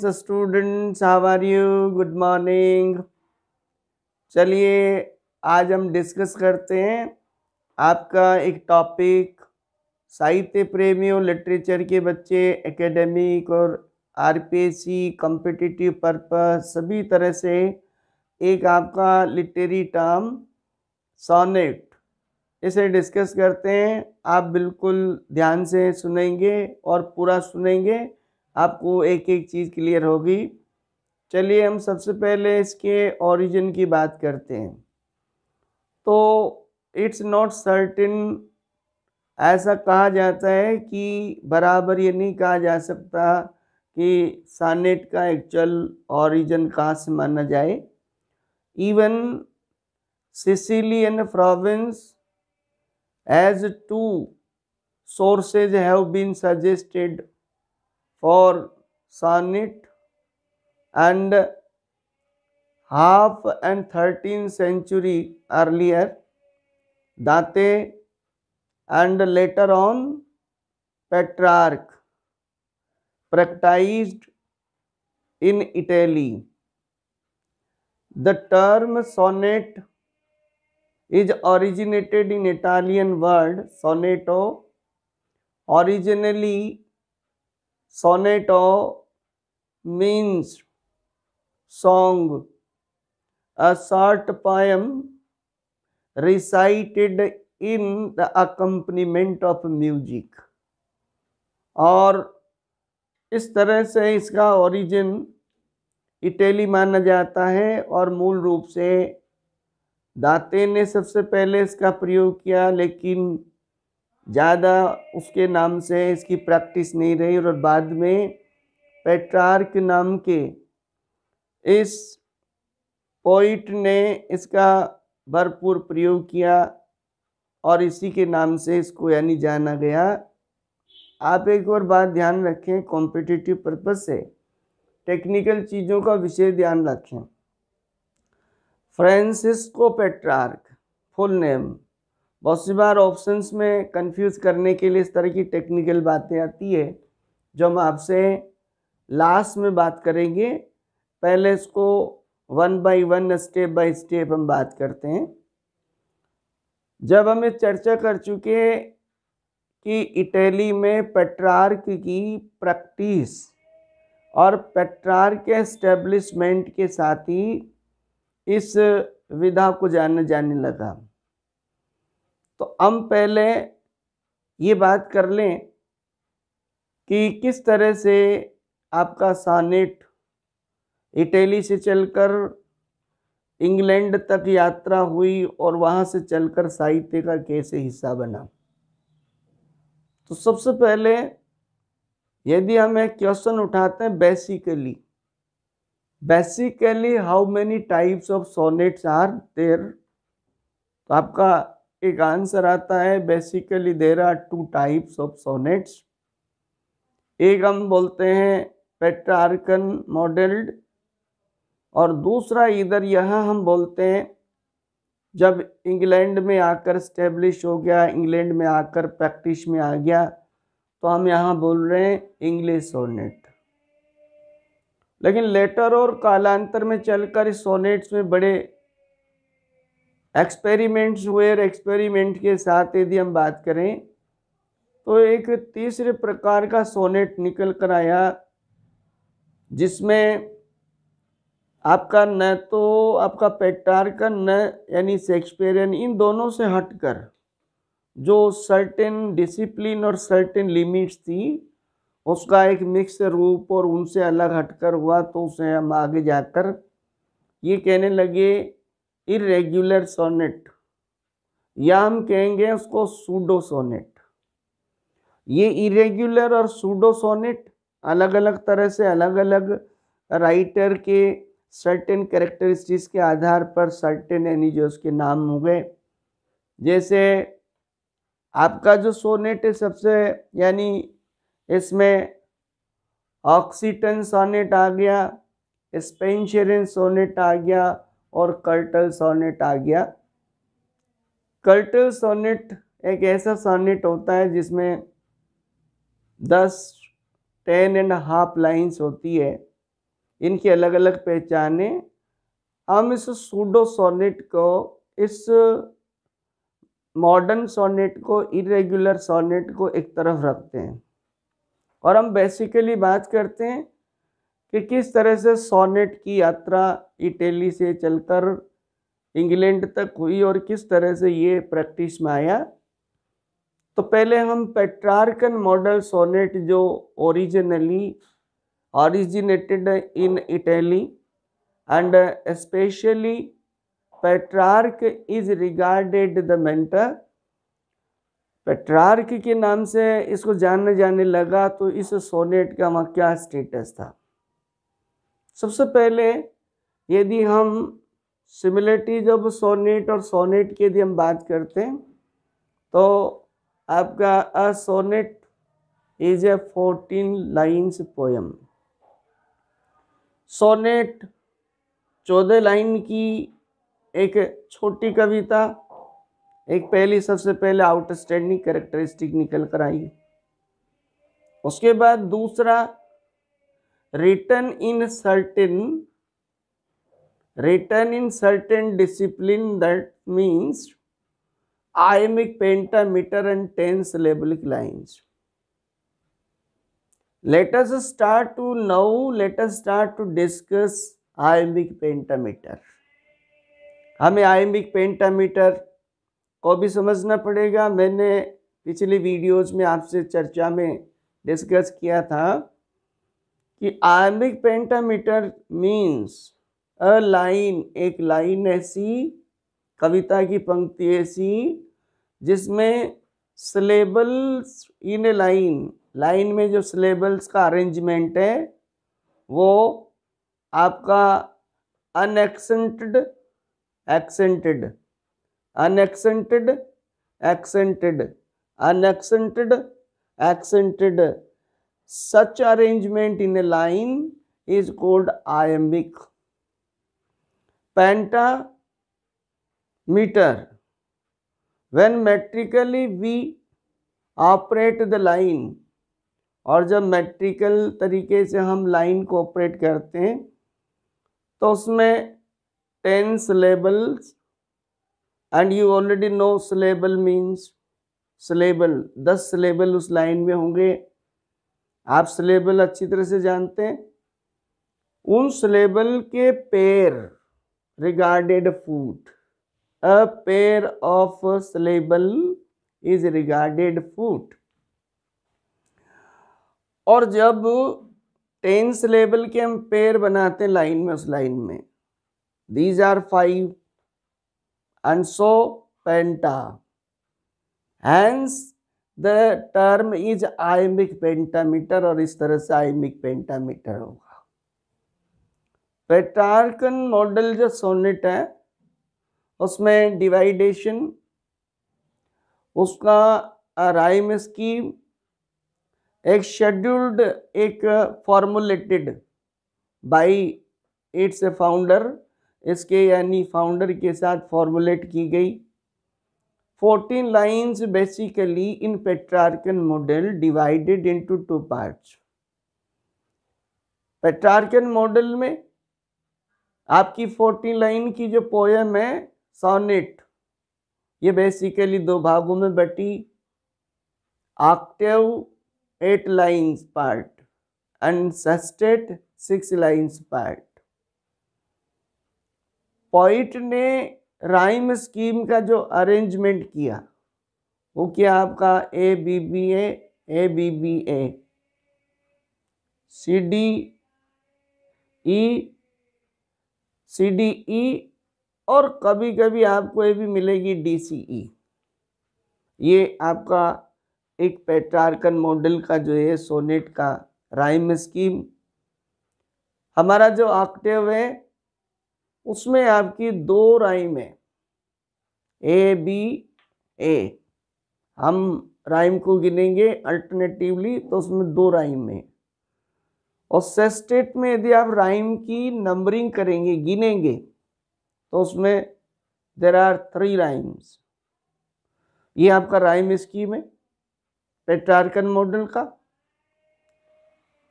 friends students how are you good morning चलिए आज हम डिस्कस करते हैं आपका एक टॉपिक साहित्य प्रेमी और लिटरेचर के बच्चे एकेडमिक और आरपीएससी कॉम्पिटिटिव पर्पस सभी तरह से एक आपका लिटरेरी टर्म सोनेट इसे डिस्कस करते हैं आप बिल्कुल ध्यान से सुनेंगे और पूरा सुनेंगे आपको एक एक चीज़ क्लियर होगी चलिए हम सबसे पहले इसके ओरिजिन की बात करते हैं तो इट्स नॉट सर्टिन ऐसा कहा जाता है कि बराबर ये नहीं कहा जा सकता कि सानेट का एक्चुअल ओरिजिन कहाँ से माना जाए even Sicilian province as two sources have been suggested for sonnet and half and thirteen century earlier दाते and later on Petrarch practise in Italy the term sonnet is originated in Italian world sonetto originally sonetto means song a short poem recited in the accompaniment of music और इस तरह से इसका origin Italy माना जाता है और मूल रूप से दाते ने सबसे पहले इसका प्रयोग किया लेकिन ज़्यादा उसके नाम से इसकी प्रैक्टिस नहीं रही और बाद में पेट्रार्क नाम के इस पोइट ने इसका भरपूर प्रयोग किया और इसी के नाम से इसको यानी जाना गया आप एक और बात ध्यान रखें कॉम्पिटिटिव पर्पज से टेक्निकल चीज़ों का विशेष ध्यान रखें फ्रांसिस्को पेट्रार्क फुल नेम बहुत सी बार ऑप्शंस में कंफ्यूज करने के लिए इस तरह की टेक्निकल बातें आती है जो हम आपसे लास्ट में बात करेंगे पहले इसको one by one step by step हम बात करते हैं जब हम इस चर्चा कर चुके कि इटली में पेट्रार्क की प्रैक्टिस और पेट्रार्क के एस्टेब्लिशमेंट के साथ ही इस विधा को जानने जाने लगा तो हम पहले ये बात कर लें कि किस तरह से आपका सानेट इटली से चलकर इंग्लैंड तक यात्रा हुई और वहाँ से चलकर साहित्य का कैसे हिस्सा बना तो सबसे पहले यदि हम एक क्वेश्चन उठाते हैं basically basically how many types of sonnets are there तो आपका एक आंसर आता है basically there are two types of sonnets एक हम बोलते हैं पेट्रार्कन मॉडल्ड और दूसरा इधर यह हम बोलते हैं जब इंग्लैंड में आकर स्टेब्लिश हो गया इंग्लैंड में आकर प्रैक्टिस में आ गया तो हम यहाँ बोल रहे हैं इंग्लिश सोनेट लेकिन लेटर और कालांतर में चलकर इस सोनेट्स में बड़े एक्सपेरिमेंट्स हुए और एक्सपेरिमेंट के साथ यदि हम बात करें तो एक तीसरे प्रकार का सोनेट निकल कर आया जिसमें आपका न तो आपका पेटार का न यानी शेक्सपेरियन इन दोनों से हटकर जो सर्टेन डिसिप्लिन और सर्टेन लिमिट्स थी उसका एक मिक्स रूप और उनसे अलग हटकर हुआ तो उसे हम आगे जाकर ये कहने लगे इरेग्युलर सोनेट या हम कहेंगे उसको सूडो सोनेट ये इरेगुलर और सूडो सोनेट अलग अलग तरह से अलग अलग राइटर के सर्टेन करेक्टरिस्टिक्स के आधार पर सर्टेन यानी जो उसके नाम हो गए जैसे आपका जो सोनेट है सबसे यानी इसमें ऑक्सीटन सोनेट आ गया स्पेंशरन सोनेट आ गया और कर्टल सोनेट आ गया कर्टल सोनेट एक ऐसा सोनेट होता है जिसमें दस टेन एंड हाफ लाइन्स होती है इनकी अलग अलग पहचाने हम इस सूडो सोनेट को इस मॉडर्न सोनेट को इरेगुलर सोनेट को एक तरफ रखते हैं और हम बेसिकली बात करते हैं कि किस तरह से सोनेट की यात्रा इटली से चलकर इंग्लैंड तक हुई और किस तरह से ये प्रैक्टिस में आया तो पहले हम पेट्रार्कन मॉडल सोनेट जो originally originated in Italy and specially Petrarch is regarded the mentor Petrarch के नाम से इसको जानने जाने लगा तो इस सोनेट का वहाँ क्या स्टेटस था सबसे पहले यदि हम सिमिलरिटी ऑफ सोनेट और सोनेट की यदि हम बात करते हैं तो आपका a sonnet is a fourteen lines poem sonnet चौदह लाइन की एक छोटी कविता एक पहली सबसे पहले आउटस्टैंडिंग कैरेक्टरिस्टिक निकल कर आई उसके बाद दूसरा return in certain return in certain discipline that means iambic pentameter and ten syllabic lines let start to now let's start to discuss iambic pentameter हमें आयमिक पेंटामीटर को भी समझना पड़ेगा मैंने पिछले वीडियोज में आपसे चर्चा में डिस्कस किया था कि iambic pentameter means a line एक लाइन ऐसी कविता की पंक्ति ऐसी जिसमें syllables in a line line में जो सिलेबल्स का अरेंजमेंट है वो आपका unaccented accented unaccented accented unaccented accented such arrangement in a line is called iambic pentameter when metrically we operate the line और जब मेट्रिकल तरीके से हम लाइन को ऑपरेट करते हैं तो उसमें ten syllables and you already know syllable means syllable दस सिलेबल उस लाइन में होंगे आप स्लेबल अच्छी तरह से जानते हैं उन सिलेबल के pair regarded foot a pair of syllable is regarded foot और जब टेन सिलेबल के हम पेयर बनाते हैं लाइन में उस लाइन में these are five and so penta penta the term is iambic pentameter और इस तरह से आइमिक पेंटामीटर होगा पेट्रार्कन मॉडल जो सोनेट है उसमें डिवाइडेशन उसका राइम स्कीम एक शेड्यूल्ड एक फॉर्मुलेटेड बाई इट्स फाउंडर इसके यानी फाउंडर के साथ फॉर्मुलेट की गई fourteen lines basically in Petrarchan model divided into two part Petrarchan model में आपकी फोर्टीन लाइन की जो पोयम है सोनेट ये बेसिकली दो भागों में बटी octave eight lines part and sestet six lines part poet ने राइम स्कीम का जो अरेंजमेंट किया वो क्या आपका A B B A A B B A C D E C D E और कभी कभी आपको ये भी मिलेगी डी सी ई ये आपका एक पेट्रार्कन मॉडल का जो है सोनेट का राइम स्कीम हमारा जो ऑक्टिव है उसमें आपकी दो राइम है ए बी ए हम राइम को गिनेंगे अल्टरनेटिवली तो उसमें दो राइम है और सेस्टेट में यदि आप राइम की नंबरिंग करेंगे गिनेंगे तो उसमें देर आर थ्री राइम्स ये आपका राइम स्कीम है पेट्रार्कन मॉडल का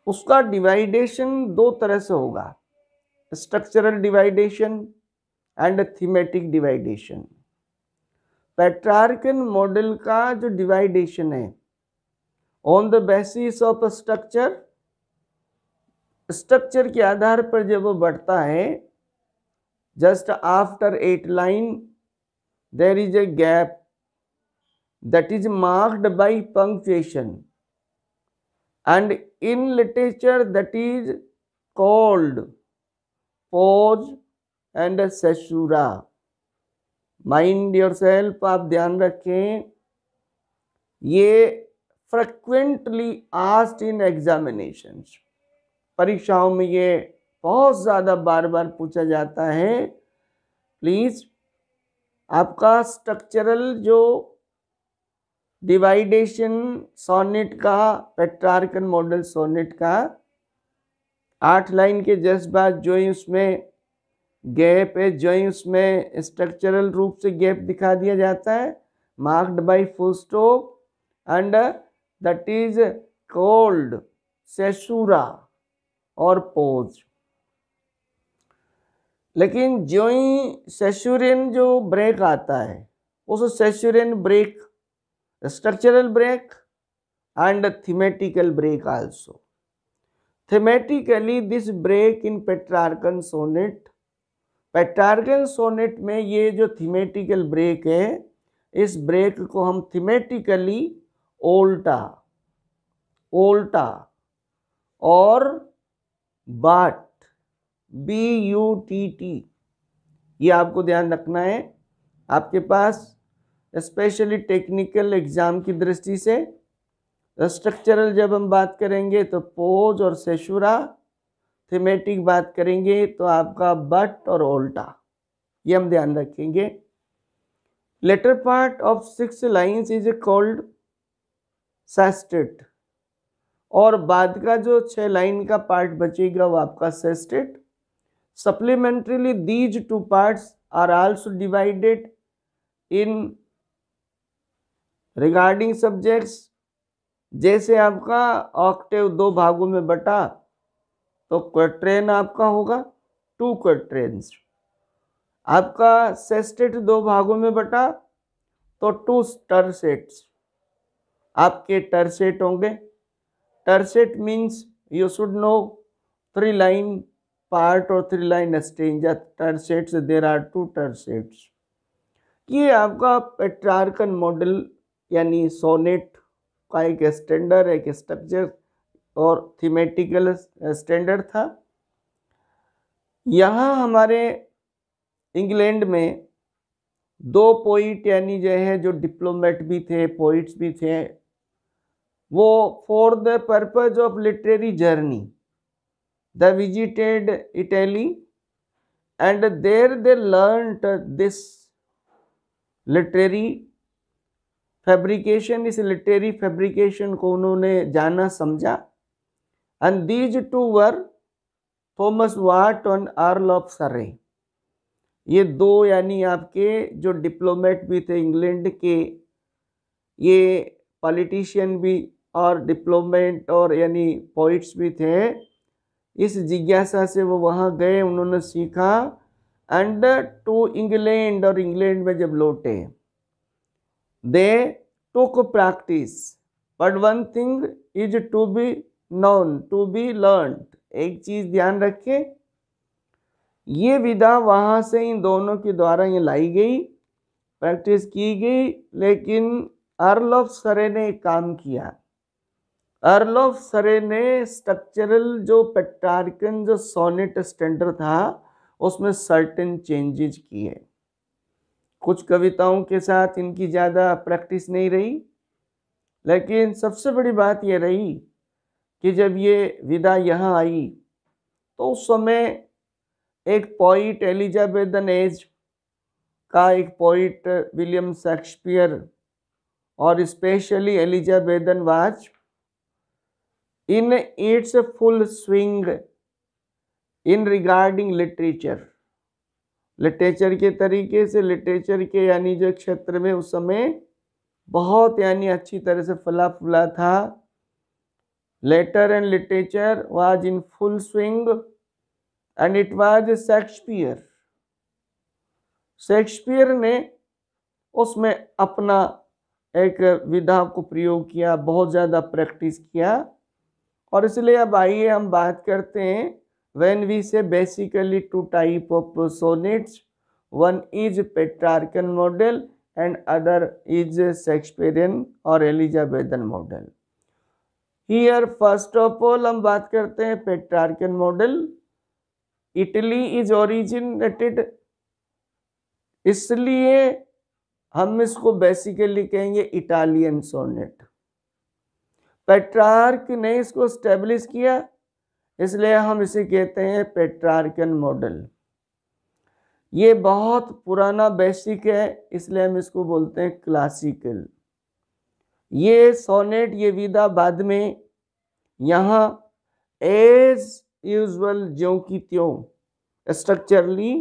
उसका डिवाइडेशन दो तरह से होगा structural division and thematic division Petrarchan model का जो डिवाइडेशन है on the basis of structure structure के आधार पर जब वो बढ़ता है just after eight line there is a gap that is marked by punctuation and in literature that is called pause and caesura mind yourself आप ध्यान रखें ये फ्रिक्वेंटली आस्ट इन एग्जामिनेशन परीक्षाओं में ये बहुत ज़्यादा बार बार पूछा जाता है प्लीज़ आपका स्ट्रक्चरल जो डिवाइडेशन सोनेट का पेट्रार्कन मॉडल सोनेट का आठ लाइन के जस्ट बाद जो ही उसमें गैप है जो ही उसमें स्ट्रक्चरल रूप से गैप दिखा दिया जाता है marked by full stop and that is called caesura और पोज लेकिन जो ही सेशुरन जो ब्रेक आता है उस सेशुरन break structural break and thematical break also thematically this break in Petrarchan sonnet Petrarchan sonnet में ये जो थीमेटिकल ब्रेक है इस ब्रेक को हम थीमेटिकली ओल्टा ओल्टा और बाट बी यू टी टी ये आपको ध्यान रखना है आपके पास स्पेशली टेक्निकल एग्ज़ाम की दृष्टि से स्ट्रक्चरल जब हम बात करेंगे तो पोज और सेशुरा थीमेटिक बात करेंगे तो आपका बट और ओल्टा ये हम ध्यान रखेंगे later part of six lines is called sestet और बाद का जो छः लाइन का पार्ट बचेगा वो आपका sestet supplementarily these two parts are also divided in regarding subjects जैसे आपका ऑक्टेव दो भागों में बटा तो क्वेट्रेन आपका होगा टू क्वेट्रेन आपका सेस्टेट दो भागों में बटा तो टू टर्सेट्स आपके टर्सेट होंगे tercet means you should know three line part और थ्री लाइन या टर्सेट्स देर आर टू टर्सेट्स ये आपका पेट्रार्कन मॉडल यानी सोनेट का एक स्टैंडर्ड एक स्ट्रक्चर और थीमेटिकल स्टैंडर्ड था यहाँ हमारे इंग्लैंड में दो पोइट यानी जो है जो डिप्लोमेट भी थे पोइट्स भी थे वो for the purpose of literary journey the visited Italy and there they learn this literary fabrication इस लिटरेरी फेब्रिकेशन को उन्होंने जाना समझा and these two were Thomas Wyatt and Earl of Surrey ये दो यानी आपके जो डिप्लोमेट भी थे इंग्लैंड के ये पॉलिटिशियन भी और डिप्लोमेट और यानी पोइट्स भी थे इस जिज्ञासा से वो वहाँ गए उन्होंने सीखा एंड टू इंग्लैंड और इंग्लैंड में जब लौटे they took practice but one thing is to be known to be learn एक चीज़ ध्यान रखे ये विधा वहाँ से इन दोनों के द्वारा ये लाई गई प्रैक्टिस की गई लेकिन अर्ल ऑफ सरे ने एक काम किया अर्ल ऑफ सरे ने स्ट्रक्चरल जो पेट्रार्कन जो सोनेट स्टैंडर्ड था उसमें सर्टेन चेंजेज किए कुछ कविताओं के साथ इनकी ज़्यादा प्रैक्टिस नहीं रही लेकिन सबसे बड़ी बात यह रही कि जब ये विदा यहाँ आई तो उस समय एक पॉइट एलिजाबेथ एज का एक पॉइट विलियम शेक्सपियर और specially Elizabethan was in its full swing in regarding literature literature के तरीके से लिटरेचर के यानी जो क्षेत्र में उस समय बहुत यानी अच्छी तरह से फला फूला था later and literature was in full swing and it was Shakespeare Shakespeare ने उसमें अपना एक विधा को प्रयोग किया बहुत ज़्यादा प्रैक्टिस किया और इसलिए अब आइए हम बात करते हैं when we say basically two type of sonnets one is petrarchan model and other is shakespearean or elizabethan model here first of all hum baat karte hain petrarchan model italy is originated isliye hum isko basically kahenge italian sonnet petrarch ne isko establish kiya इसलिए हम इसे कहते हैं Petrarchan model ये बहुत पुराना basic है इसलिए हम इसको बोलते हैं क्लासिकल ये सोनेट ये विदा बाद में यहाँ एज यूजल ज्यों की त्यों स्ट्रक्चरली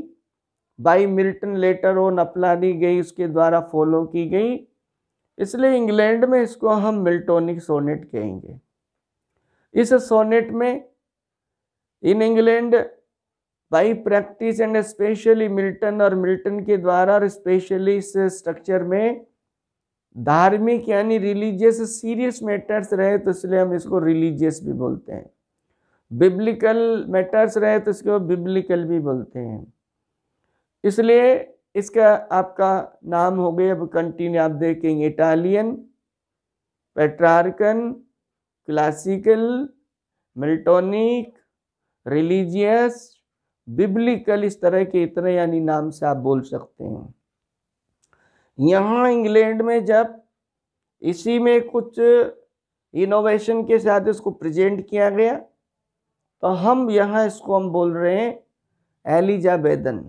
बाई मिल्टन लेटर ओ नपला दी गई उसके द्वारा फॉलो की गई इसलिए इंग्लैंड में इसको हम मिल्टोनिक सोनेट कहेंगे इस सोनेट में in England by practice and specially Milton और मिल्टन के द्वारा और स्पेशली इस स्ट्रक्चर में धार्मिक यानी रिलीजियस सीरियस मैटर्स रहे तो इसलिए हम इसको रिलीजियस भी बोलते हैं बिब्लिकल मैटर्स रहे तो इसको बिब्लिकल भी बोलते हैं इसलिए इसका आपका नाम हो गया अब कंटिन्यू आप देखेंगे Italian Petrarchan classical Miltonic religious biblical इस तरह के इतने यानी नाम से आप बोल सकते हैं यहाँ इंग्लैंड में जब इसी में कुछ इनोवेशन के साथ इसको प्रेजेंट किया गया तो हम यहाँ इसको हम बोल रहे हैं एलिजाबेदन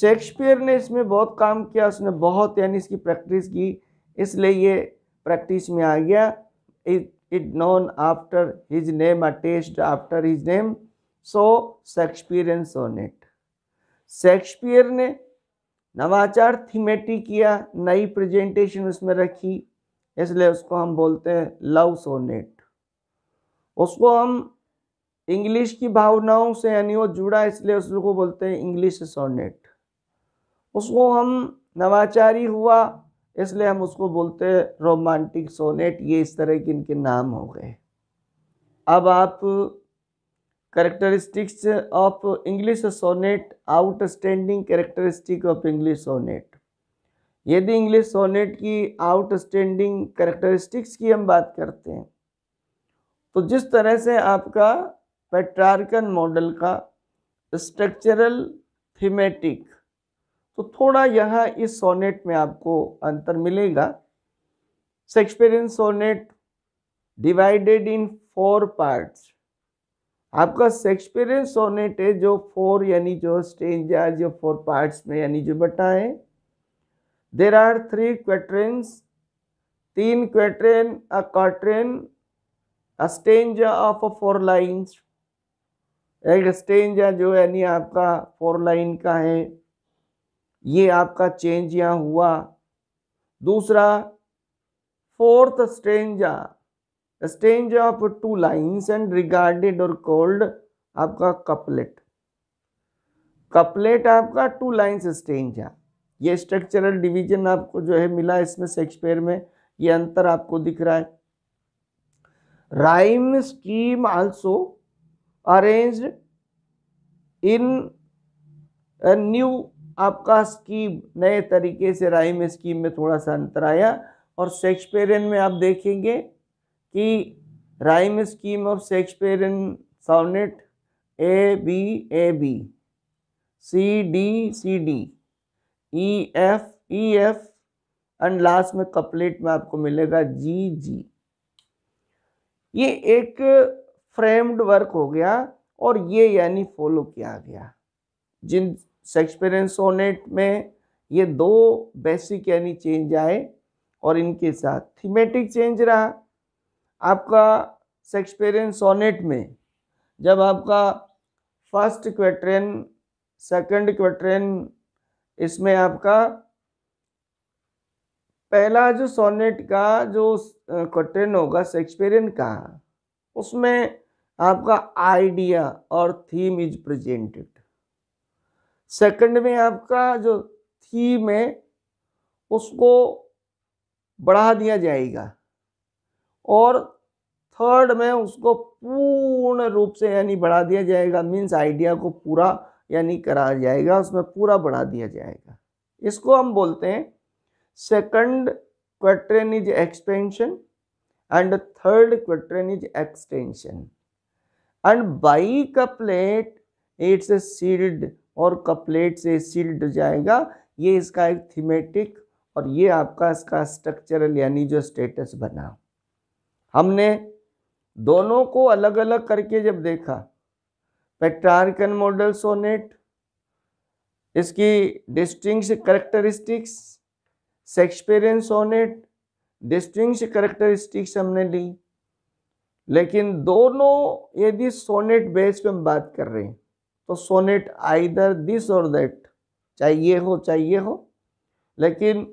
शेक्सपियर ने इसमें बहुत काम किया उसने बहुत यानी इसकी प्रैक्टिस की इसलिए ये प्रैक्टिस में आ गया it known after his name attached after his name so Shakespearean sonnet Shakespeare ने नवाचार थीमेटिक किया नई प्रेजेंटेशन उसमें रखी इसलिए उसको हम बोलते हैं लव सोनेट उसको हम इंग्लिश की भावनाओं से यानी वो जुड़ा इसलिए उसको बोलते हैं इंग्लिश सोनेट उसको हम नवाचारी हुआ इसलिए हम उसको बोलते हैं रोमांटिक सोनेट ये इस तरह के इनके नाम हो गए अब आप characteristics of English sonnet outstanding characteristic of English sonnet यदि इंग्लिश सोनेट की आउटस्टैंडिंग करेक्टरिस्टिक्स की हम बात करते हैं तो जिस तरह से आपका पेट्रार्कन मॉडल का स्ट्रक्चरल थीमेटिक तो थोड़ा यह इस सोनेट में आपको अंतर मिलेगा Shakespearean sonnet divided in four parts आपका शेक्सपियरियन सोनेट है जो फोर यानी जो स्टेंज जो फोर पार्ट्स में यानी जो बटा है देर आर थ्री क्वेट्रेंस तीन quatrain a quatrain a of a four lines एक स्टेंज जो यानी आपका फोर लाइन का है ये आपका चेंज यहाँ हुआ दूसरा fourth stanza stanza of two lines and regarded और कोल्ड आपका कपलेट कपलेट आपका टू लाइन्स स्टेंज है ये स्ट्रक्चरल डिवीजन आपको जो है मिला इसमें शेक्सपियर में ये अंतर आपको दिख रहा है rhyme scheme also arranged in new आपका स्कीम नए तरीके से राइम स्कीम में थोड़ा सा अंतर आया और शेक्सपेरियन में आप देखेंगे कि rhyme scheme of Shakespearean sonnet A B A B C D C D E F E F and last में कपलेट e, e, में आपको मिलेगा जी जी ये एक फ्रेम्ड वर्क हो गया और ये यानी फॉलो किया गया जिन शेक्सपियरियन सोनेट में ये दो बेसिक यानी चेंज आए और इनके साथ थीमेटिक चेंज रहा आपका शेक्सपियरियन सोनेट में जब आपका फर्स्ट क्वेट्रेन सेकंड क्वेट्रेन इसमें आपका पहला जो सोनेट का जो क्वेट्रेन होगा शेक्सपियरियन का उसमें आपका आइडिया और थीम इज प्रेजेंटेड सेकंड में आपका जो थीम है उसको बढ़ा दिया जाएगा और थर्ड में उसको पूर्ण रूप से यानी बढ़ा दिया जाएगा मीन्स आइडिया को पूरा यानी कराया जाएगा उसमें पूरा बढ़ा दिया जाएगा इसको हम बोलते हैं second quatrain is expansion and third quatrain is extension and by couplet it's sealed और कपलेट से सील्ड जाएगा ये इसका एक थीमेटिक और ये आपका इसका स्ट्रक्चरल यानी जो स्टेटस बना हमने दोनों को अलग अलग करके जब देखा पेट्रार्कन मॉडल सोनेट इसकी distinct characteristics Shakespearean sonnet distinct characteristics हमने ली लेकिन दोनों यदि सोनेट बेस पे हम बात कर रहे हैं तो सोनेट आइदर दिस और दैट चाहिए हो चाहिए हो लेकिन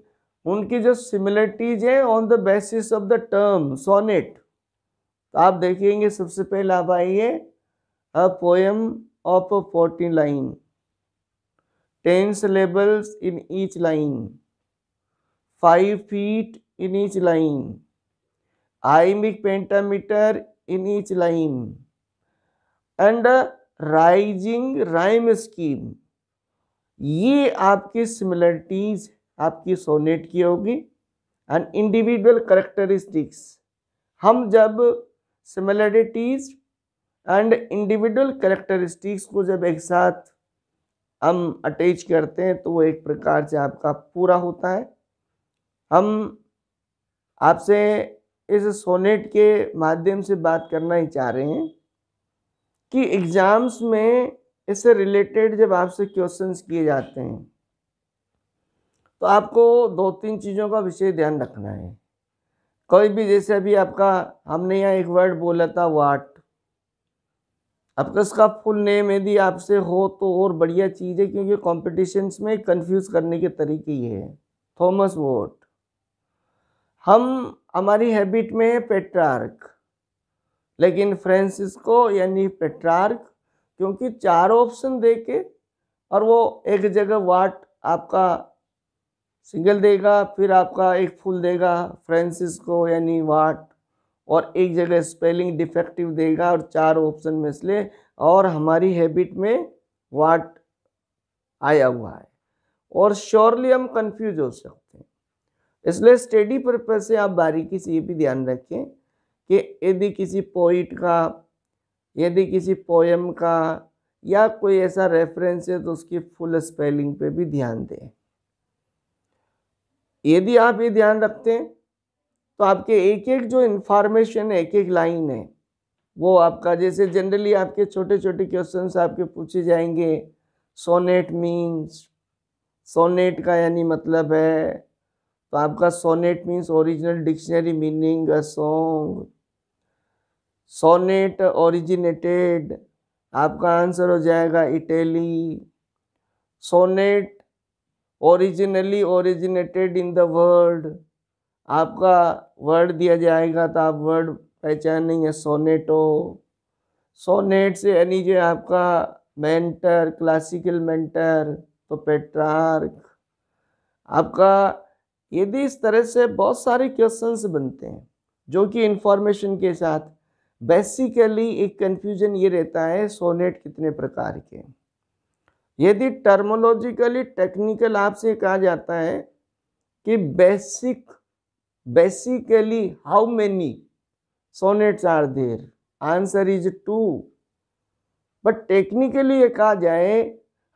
उनकी जो सिमिलरिटीज है on the basis of the term sonnet तो आप देखेंगे सबसे पहले आप आइए a poem of a forty line ten syllables in each line five feet in each line iambic pentameter in each line and rising rhyme scheme ये आपकी similarities आपकी सोनेट की होगी एंड इंडिविजुअल करेक्टरिस्टिक्स हम जब सिमिलरिटीज एंड इंडिविजुअल करेक्टरिस्टिक्स को जब एक साथ हम अटैच करते हैं तो वो एक प्रकार से आपका पूरा होता है हम आपसे इस सोनेट के माध्यम से बात करना ही चाह रहे हैं कि एग्ज़ाम्स में इससे रिलेटेड जब आपसे क्वेश्चंस किए जाते हैं तो आपको दो तीन चीज़ों का विशेष ध्यान रखना है कोई भी जैसे अभी आपका हमने यहाँ एक वर्ड बोला था वाट आपका तो इसका फुल नेम यदि आपसे हो तो और बढ़िया चीज़ है क्योंकि कॉम्पिटिशन्स में कन्फ्यूज़ करने के तरीके ये है थॉमस वोट हम हमारी हैबिट में है पेट्रार्क लेकिन फ्रांसिस्को यानी पेट्रार्क क्योंकि चार ऑप्शन दे के और वो एक जगह वाट आपका सिंगल देगा फिर आपका एक फुल देगा फ्रांसिस्को यानी वाट और एक जगह स्पेलिंग डिफेक्टिव देगा और चार ऑप्शन में इसलिए और हमारी हैबिट में वाट आया हुआ है और श्योरली हम कंफ्यूज हो सकते हैं इसलिए स्टडी पर्पज से आप बारीकी से ये भी ध्यान रखें कि यदि किसी पोइट का यदि किसी पोएम का या कोई ऐसा रेफरेंस है तो उसकी फुल स्पेलिंग पे भी ध्यान दें यदि आप ये ध्यान रखते हैं तो आपके एक एक जो इन्फॉर्मेशन है एक एक लाइन है वो आपका जैसे जनरली आपके छोटे छोटे क्वेश्चन आपके पूछे जाएंगे सोनेट मीन्स सोनेट का यानी मतलब है तो आपका sonnet means original dictionary meaning a song sonnet originated आपका आंसर हो जाएगा Italy sonnet originally originated in the world आपका वर्ड दिया जाएगा तो आप वर्ड पहचानेंगे सोनेटो सोनेट से यानी जो आपका मेंटर क्लासिकल मेंटर तो पेट्रार्क आपका यदि इस तरह से बहुत सारे क्वेश्चंस बनते हैं जो कि इन्फॉर्मेशन के साथ बेसिकली एक कन्फ्यूजन ये रहता है सोनेट कितने प्रकार के यदि टर्मोलॉजिकली टेक्निकल आपसे कहा जाता है कि basic basically how many sonnets are there answer is two but technically ये कहा जाए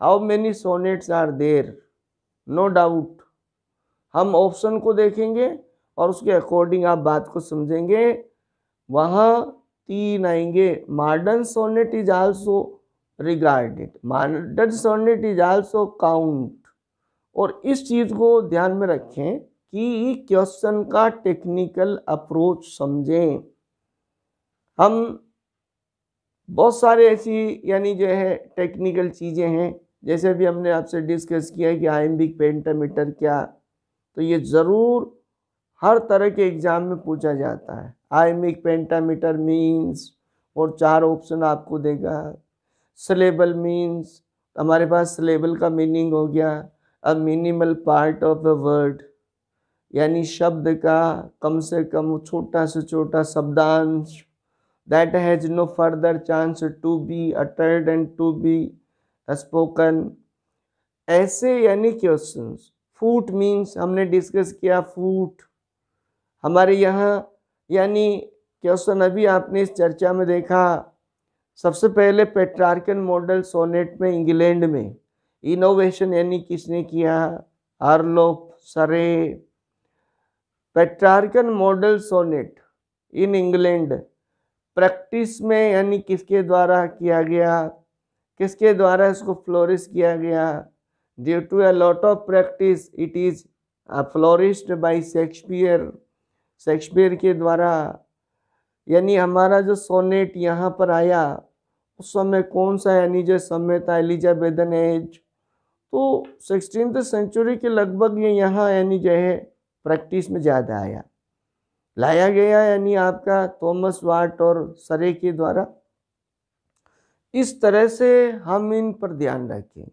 how many sonnets are there no doubt हम ऑप्शन को देखेंगे और उसके अकॉर्डिंग आप बात को समझेंगे वहाँ तीन आएंगे modern sonnet is also regarded modern sonnet is also count और इस चीज़ को ध्यान में रखें कि क्वेश्चन का टेक्निकल अप्रोच समझें हम बहुत सारे ऐसी यानी जो है टेक्निकल चीज़ें हैं जैसे भी हमने आपसे डिस्कस किया है कि आइम्बिक पेंटामीटर क्या तो ये ज़रूर हर तरह के एग्ज़ाम में पूछा जाता है आयमिक पेंटामीटर मीन्स और चार ऑप्शन आपको देगा सलेबल मीन्स हमारे पास सलेबल का मीनिंग हो गया a minimal part of a word यानी शब्द का कम से कम छोटा से छोटा शब्दांश that has no further chance to be uttered and to be spoken ऐसे यानी क्वेश्चन फूट मीन्स हमने डिस्कस किया फूट हमारे यहाँ यानी कि उस नबी आपने इस चर्चा में देखा सबसे पहले पेट्रार्कन मॉडल सोनेट में इंग्लैंड में इनोवेशन यानी किसने किया earl of Surrey Petrarchan model sonnet in England practice में यानी किसके द्वारा किया गया किसके द्वारा इसको फ्लोरिश किया गया due to a lot of practice it is flourished by Shakespeare Shakespeare के द्वारा यानी हमारा जो सोनेट यहाँ पर आया उस समय कौन सा यानी जो समय था एलिजाबेदन एज तो सिक्सटीन सेंचुरी के लगभग ये यहाँ यानी जो है प्रैक्टिस में ज़्यादा आया लाया गया यानी आपका थॉमस वाट और सरे के द्वारा इस तरह से हम इन पर ध्यान रखेंगे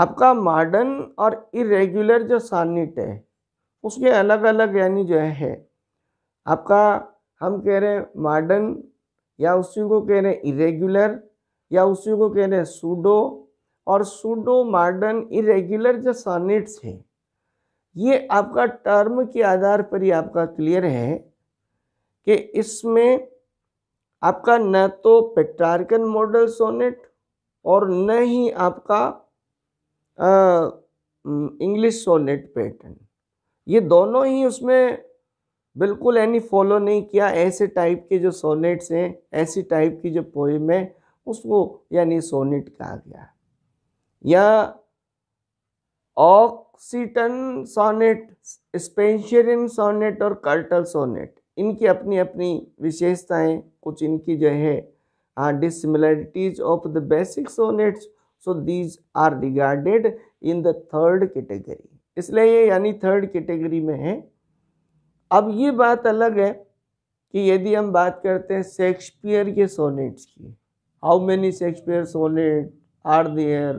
आपका मॉडर्न और इरेगुलर जो सानिट है उसके अलग अलग यानी जो है आपका हम कह रहे हैं मॉडर्न या उसी को कह रहे हैं इरेगुलर या उसी को कह रहे हैं सूडो और सूडो मॉडर्न इरेगुलर जो सॉनेट्स हैं ये आपका टर्म के आधार पर ही आपका क्लियर है कि इसमें आपका न तो पेट्रार्कन मॉडल सोनेट और न ही आपका इंग्लिश सोनेट पैटर्न ये दोनों ही उसमें बिल्कुल यानी फॉलो नहीं किया ऐसे टाइप के जो सोनेट्स हैं ऐसी टाइप की जो पोइम है उसको यानी सोनेट कहा गया या ऑक्सीटन सोनेट स्पेंशरियन सोनेट और कर्टल सोनेट इनकी अपनी अपनी विशेषताएं कुछ इनकी जो है हाँ dissimilarities of the basic sonnets so these are regarded in the third category इसलिए ये यानी थर्ड कैटेगरी में है अब ये बात अलग है कि यदि हम बात करते हैं शेक्सपियर के सोनेट्स की how many Shakespeare sonnet are there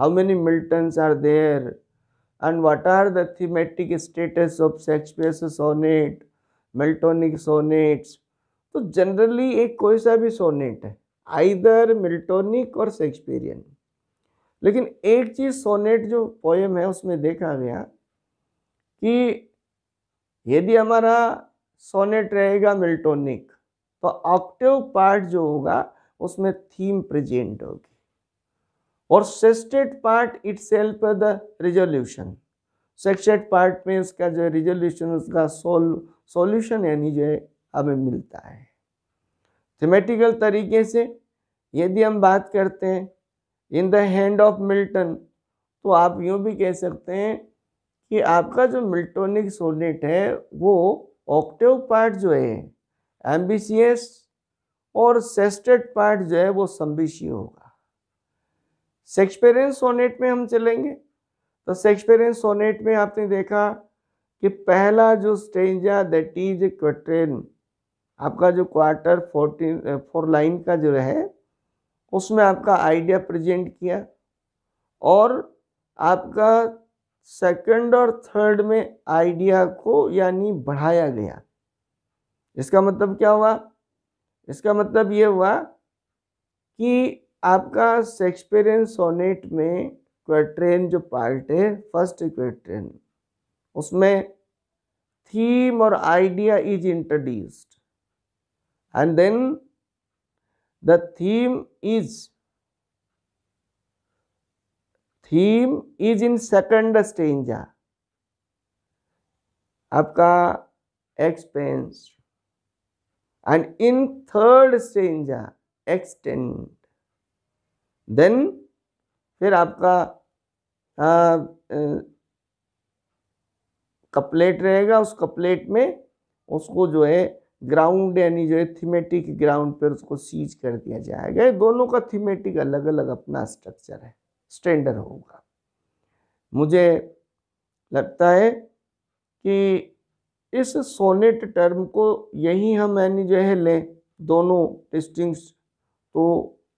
how many Miltons are there and what are the thematic status of Shakespeare sonnet Miltonic sonnets तो जनरली एक कोई सा भी सोनेट है आइदर मिल्टोनिक और शेक्सपियरियन लेकिन एक चीज़ सोनेट जो पोएम है उसमें देखा गया कि यदि हमारा सोनेट रहेगा मिल्टोनिक तो ऑक्टिव पार्ट जो होगा उसमें थीम प्रेजेंट होगी और sestet part itself the resolution sestet part में उसका जो रिजोल्यूशन उसका सोल सोल्यूशन यानी जो है हमें मिलता है थीमेटिकल तरीके से यदि हम बात करते हैं in the hand of Milton तो आप यूँ भी कह सकते हैं कि आपका जो मिल्टोनिक सोनेट है वो ऑक्टेव पार्ट जो है एम्बिशियस और सेस्टेड पार्ट जो है वो संबिशी होगा शेक्सपेरियन सोनेट में हम चलेंगे तो शेक्सपेरियन सोनेट में आपने देखा कि पहला जो स्टेंजा दैट इज क्वट्रेन आपका जो क्वार्टर फोर्टीन फोर लाइन का जो है उसमें आपका आइडिया प्रेजेंट किया और आपका सेकंड और थर्ड में आइडिया को यानी बढ़ाया गया इसका मतलब क्या हुआ इसका मतलब ये हुआ कि आपका शेक्सपियरियन सोनेट में क्वेट्रेन जो पार्ट है फर्स्ट क्वेट्रेन उसमें थीम और idea is introduced and then the theme is theme is in second stanza आपका expands and in third stanza extend then फिर आपका कपलेट रहेगा उस कपलेट में उसको जो है ग्राउंड यानी जो है थीमेटिक ग्राउंड पर उसको सीज कर दिया जाएगा ये दोनों का थीमेटिक अलग अलग अपना स्ट्रक्चर है स्टैंडर्ड होगा मुझे लगता है कि इस सोनेट टर्म को यही हम यानी जो है लें दोनों टेस्टिंग्स तो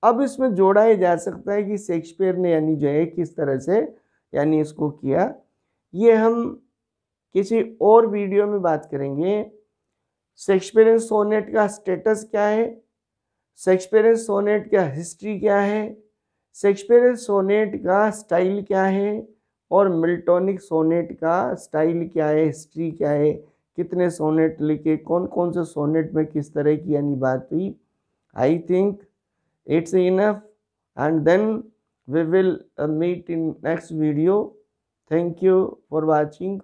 अब इसमें जोड़ा ही जा सकता है कि शेक्सपियर ने यानी जो है किस तरह से यानी इसको किया ये हम किसी और वीडियो में बात करेंगे शेक्सपियरियन सोनेट का स्टेटस क्या है शेक्सपियरियन सोनेट का हिस्ट्री क्या है शेक्सपियर सोनेट का स्टाइल क्या है और मिल्टोनिक सोनेट का स्टाइल क्या है हिस्ट्री क्या है कितने सोनेट लिखे कौन कौन से सोनेट में किस तरह की यानी बात हुई I think it's enough and then we will meet in next video thank you for watching